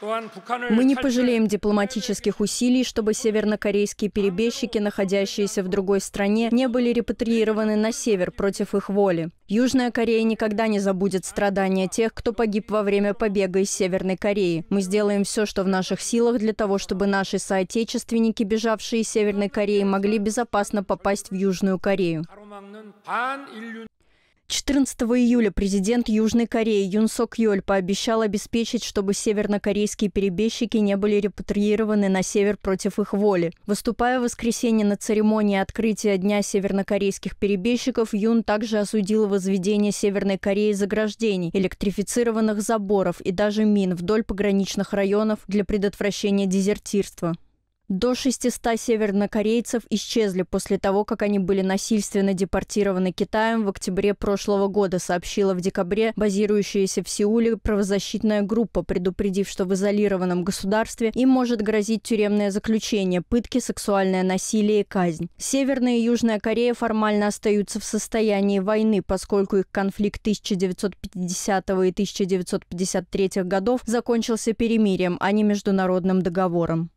Мы не пожалеем дипломатических усилий, чтобы севернокорейские перебежчики, находящиеся в другой стране, не были репатриированы на север против их воли. Южная Корея никогда не забудет страдания тех, кто погиб во время побега из Северной Кореи. Мы сделаем все, что в наших силах для того, чтобы наши соотечественники, бежавшие из Северной Кореи, могли безопасно попасть в Южную Корею. 14 июля президент Южной Кореи Юн Сок Йоль пообещал обеспечить, чтобы севернокорейские перебежчики не были репатриированы на север против их воли. Выступая в воскресенье на церемонии открытия Дня севернокорейских перебежчиков, Юн также осудил возведение Северной Кореи заграждений, электрифицированных заборов и даже мин вдоль пограничных районов для предотвращения дезертирства. До 600 севернокорейцев исчезли после того, как они были насильственно депортированы Китаем в октябре прошлого года, сообщила в декабре базирующаяся в Сеуле правозащитная группа, предупредив, что в изолированном государстве им может грозить тюремное заключение, пытки, сексуальное насилие и казнь. Северная и Южная Корея формально остаются в состоянии войны, поскольку их конфликт 1950 и 1953 годов закончился перемирием, а не международным договором.